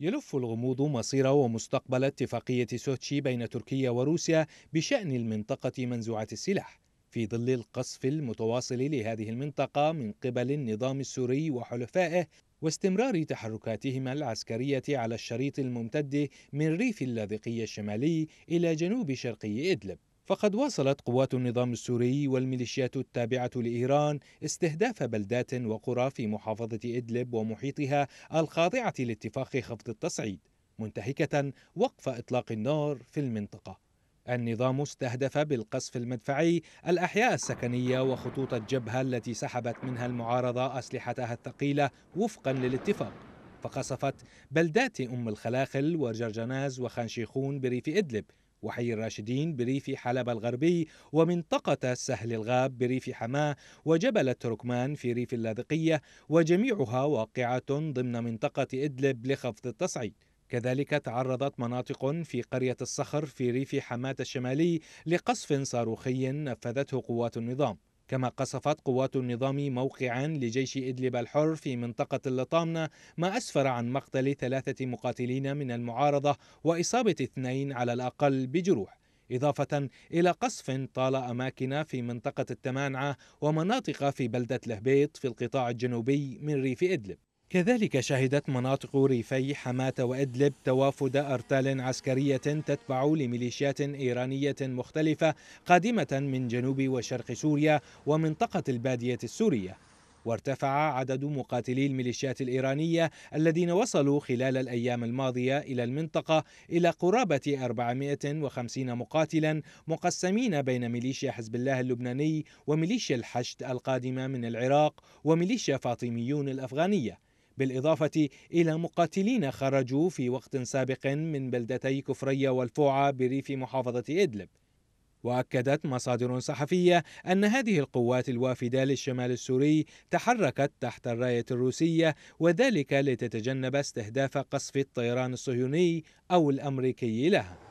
يلف الغموض مصير ومستقبل اتفاقية سوتشي بين تركيا وروسيا بشأن المنطقة منزوعة السلاح في ظل القصف المتواصل لهذه المنطقة من قبل النظام السوري وحلفائه واستمرار تحركاتهما العسكرية على الشريط الممتد من ريف اللاذقية الشمالي إلى جنوب شرقي إدلب فقد واصلت قوات النظام السوري والميليشيات التابعة لإيران استهداف بلدات وقرى في محافظة إدلب ومحيطها الخاضعة لاتفاق خفض التصعيد منتهكة وقف إطلاق النار في المنطقة النظام استهدف بالقصف المدفعي الأحياء السكنية وخطوط الجبهة التي سحبت منها المعارضة أسلحتها الثقيلة وفقا للاتفاق فقصفت بلدات أم الخلاخل وجرجناز وخانشيخون بريف إدلب وحي الراشدين بريف حلب الغربي ومنطقة سهل الغاب بريف حماه وجبل التركمان في ريف اللاذقية وجميعها واقعة ضمن منطقة إدلب لخفض التصعيد كذلك تعرضت مناطق في قرية الصخر في ريف حماة الشمالي لقصف صاروخي نفذته قوات النظام كما قصفت قوات النظام موقعا لجيش إدلب الحر في منطقة اللطامنة ما أسفر عن مقتل ثلاثة مقاتلين من المعارضة وإصابة اثنين على الأقل بجروح إضافة إلى قصف طال أماكن في منطقة التمانعة ومناطق في بلدة لهبيط في القطاع الجنوبي من ريف إدلب كذلك شهدت مناطق ريفي حماة وإدلب توافد أرتال عسكرية تتبع لميليشيات إيرانية مختلفة قادمة من جنوب وشرق سوريا ومنطقة البادية السورية وارتفع عدد مقاتلي الميليشيات الإيرانية الذين وصلوا خلال الأيام الماضية إلى المنطقة إلى قرابة 450 مقاتلا مقسمين بين ميليشيا حزب الله اللبناني وميليشيا الحشد القادمة من العراق وميليشيا فاطميون الأفغانية بالإضافة إلى مقاتلين خرجوا في وقت سابق من بلدتي كفرية والفوعة بريف محافظة إدلب واكدت مصادر صحفيه ان هذه القوات الوافده للشمال السوري تحركت تحت الرايه الروسيه وذلك لتتجنب استهداف قصف الطيران الصهيوني او الامريكي لها